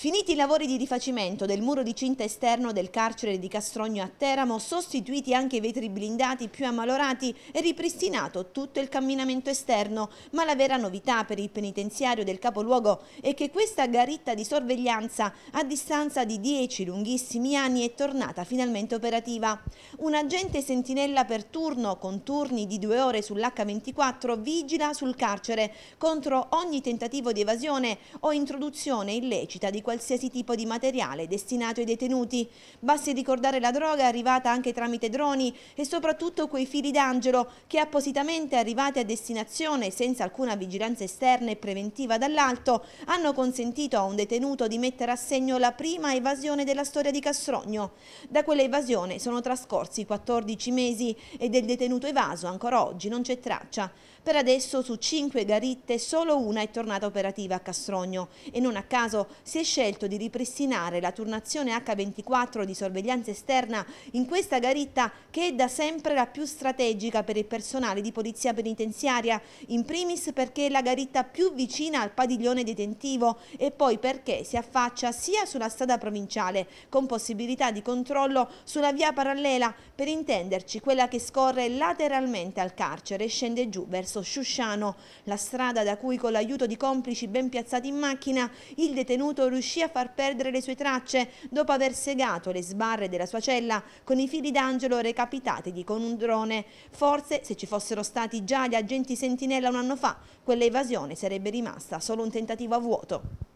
Finiti i lavori di rifacimento del muro di cinta esterno del carcere di Castrogno a Teramo, sostituiti anche i vetri blindati più ammalorati e ripristinato tutto il camminamento esterno, ma la vera novità per il penitenziario del capoluogo è che questa garitta di sorveglianza a distanza di dieci lunghissimi anni è tornata finalmente operativa. Un agente sentinella per turno con turni di due ore sull'H24 vigila sul carcere contro ogni tentativo di evasione o introduzione illecita di qualsiasi tipo di materiale destinato ai detenuti. Basti ricordare la droga arrivata anche tramite droni e soprattutto quei fili d'angelo che appositamente arrivati a destinazione senza alcuna vigilanza esterna e preventiva dall'alto hanno consentito a un detenuto di mettere a segno la prima evasione della storia di Castrogno. Da quell'evasione sono trascorsi 14 mesi e del detenuto evaso ancora oggi non c'è traccia. Per adesso su 5 garitte solo una è tornata operativa a Castrogno e non a caso si è scelto scelto di ripristinare la turnazione H24 di sorveglianza esterna in questa garitta che è da sempre la più strategica per il personale di polizia penitenziaria, in primis perché è la garitta più vicina al padiglione detentivo e poi perché si affaccia sia sulla strada provinciale con possibilità di controllo sulla via parallela, per intenderci quella che scorre lateralmente al carcere e scende giù verso Sciusciano, la strada da cui con l'aiuto di complici ben piazzati in macchina il detenuto riuscì riuscì a far perdere le sue tracce dopo aver segato le sbarre della sua cella con i fili d'angelo recapitati con un drone. Forse se ci fossero stati già gli agenti sentinella un anno fa, quell'evasione sarebbe rimasta solo un tentativo a vuoto.